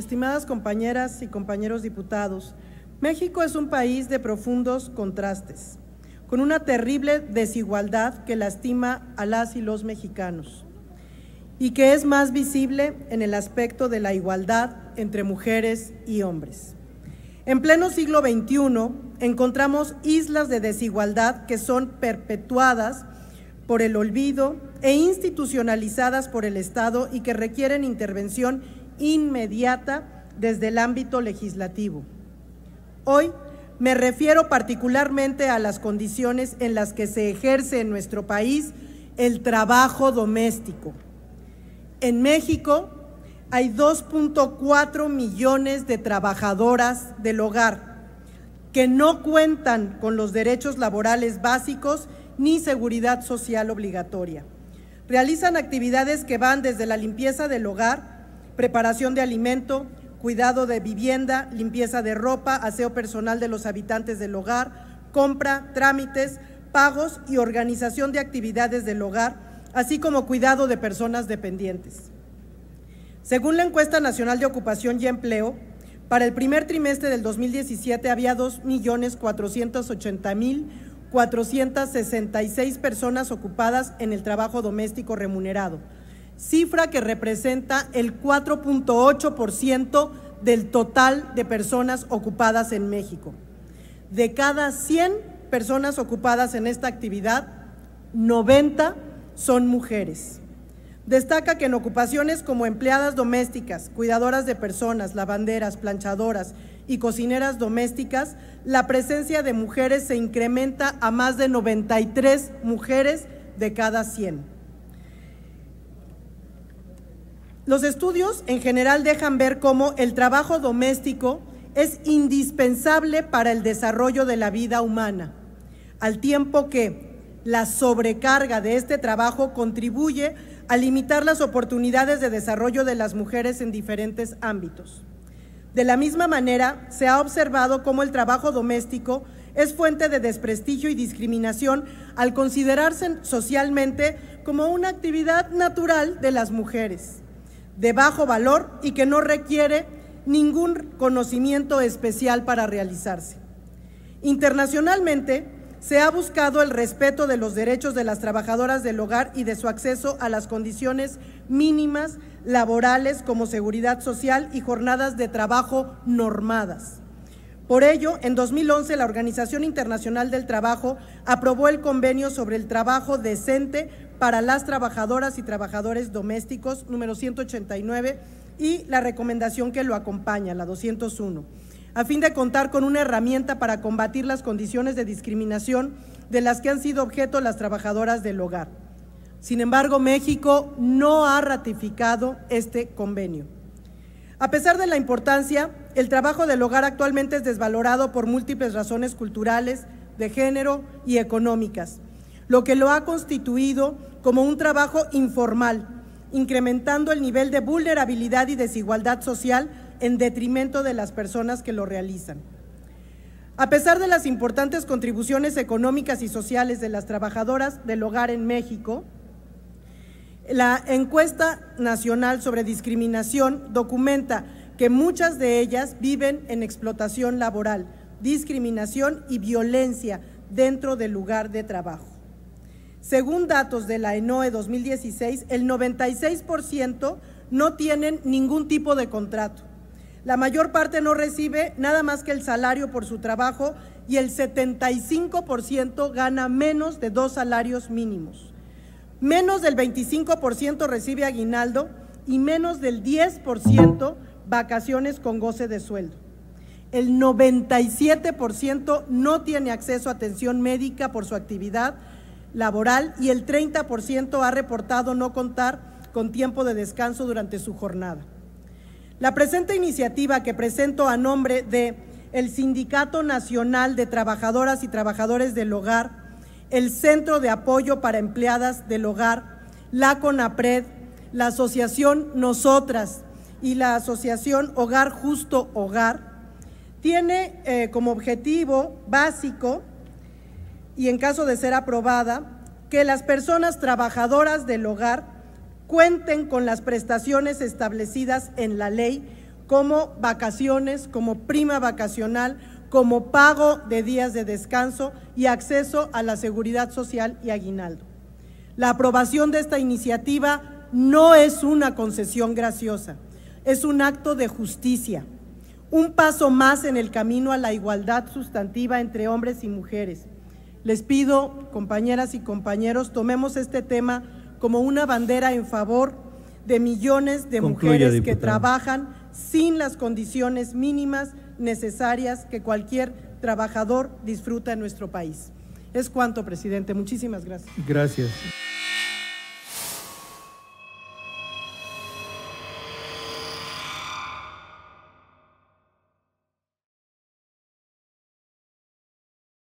estimadas compañeras y compañeros diputados, México es un país de profundos contrastes, con una terrible desigualdad que lastima a las y los mexicanos y que es más visible en el aspecto de la igualdad entre mujeres y hombres. En pleno siglo XXI encontramos islas de desigualdad que son perpetuadas por el olvido e institucionalizadas por el Estado y que requieren intervención inmediata desde el ámbito legislativo. Hoy me refiero particularmente a las condiciones en las que se ejerce en nuestro país el trabajo doméstico. En México hay 2.4 millones de trabajadoras del hogar que no cuentan con los derechos laborales básicos ni seguridad social obligatoria. Realizan actividades que van desde la limpieza del hogar preparación de alimento, cuidado de vivienda, limpieza de ropa, aseo personal de los habitantes del hogar, compra, trámites, pagos y organización de actividades del hogar, así como cuidado de personas dependientes. Según la encuesta nacional de ocupación y empleo, para el primer trimestre del 2017 había 2.480.466 personas ocupadas en el trabajo doméstico remunerado, cifra que representa el 4.8% del total de personas ocupadas en México. De cada 100 personas ocupadas en esta actividad, 90 son mujeres. Destaca que en ocupaciones como empleadas domésticas, cuidadoras de personas, lavanderas, planchadoras y cocineras domésticas, la presencia de mujeres se incrementa a más de 93 mujeres de cada 100. Los estudios en general dejan ver cómo el trabajo doméstico es indispensable para el desarrollo de la vida humana, al tiempo que la sobrecarga de este trabajo contribuye a limitar las oportunidades de desarrollo de las mujeres en diferentes ámbitos. De la misma manera, se ha observado cómo el trabajo doméstico es fuente de desprestigio y discriminación al considerarse socialmente como una actividad natural de las mujeres de bajo valor y que no requiere ningún conocimiento especial para realizarse. Internacionalmente, se ha buscado el respeto de los derechos de las trabajadoras del hogar y de su acceso a las condiciones mínimas laborales como seguridad social y jornadas de trabajo normadas. Por ello, en 2011 la Organización Internacional del Trabajo aprobó el Convenio sobre el Trabajo Decente para las Trabajadoras y Trabajadores Domésticos número 189 y la recomendación que lo acompaña, la 201, a fin de contar con una herramienta para combatir las condiciones de discriminación de las que han sido objeto las trabajadoras del hogar. Sin embargo, México no ha ratificado este convenio. A pesar de la importancia el trabajo del hogar actualmente es desvalorado por múltiples razones culturales, de género y económicas, lo que lo ha constituido como un trabajo informal, incrementando el nivel de vulnerabilidad y desigualdad social en detrimento de las personas que lo realizan. A pesar de las importantes contribuciones económicas y sociales de las trabajadoras del hogar en México, la encuesta nacional sobre discriminación documenta que muchas de ellas viven en explotación laboral, discriminación y violencia dentro del lugar de trabajo. Según datos de la ENOE 2016, el 96% no tienen ningún tipo de contrato. La mayor parte no recibe nada más que el salario por su trabajo y el 75% gana menos de dos salarios mínimos. Menos del 25% recibe aguinaldo y menos del 10% vacaciones con goce de sueldo. El 97% no tiene acceso a atención médica por su actividad laboral y el 30% ha reportado no contar con tiempo de descanso durante su jornada. La presente iniciativa que presento a nombre de el Sindicato Nacional de Trabajadoras y Trabajadores del Hogar, el Centro de Apoyo para Empleadas del Hogar, la CONAPRED, la Asociación Nosotras, y la asociación Hogar Justo Hogar, tiene eh, como objetivo básico, y en caso de ser aprobada, que las personas trabajadoras del hogar cuenten con las prestaciones establecidas en la ley como vacaciones, como prima vacacional, como pago de días de descanso y acceso a la seguridad social y aguinaldo. La aprobación de esta iniciativa no es una concesión graciosa es un acto de justicia, un paso más en el camino a la igualdad sustantiva entre hombres y mujeres. Les pido, compañeras y compañeros, tomemos este tema como una bandera en favor de millones de mujeres que trabajan sin las condiciones mínimas necesarias que cualquier trabajador disfruta en nuestro país. Es cuanto, presidente. Muchísimas gracias. Gracias.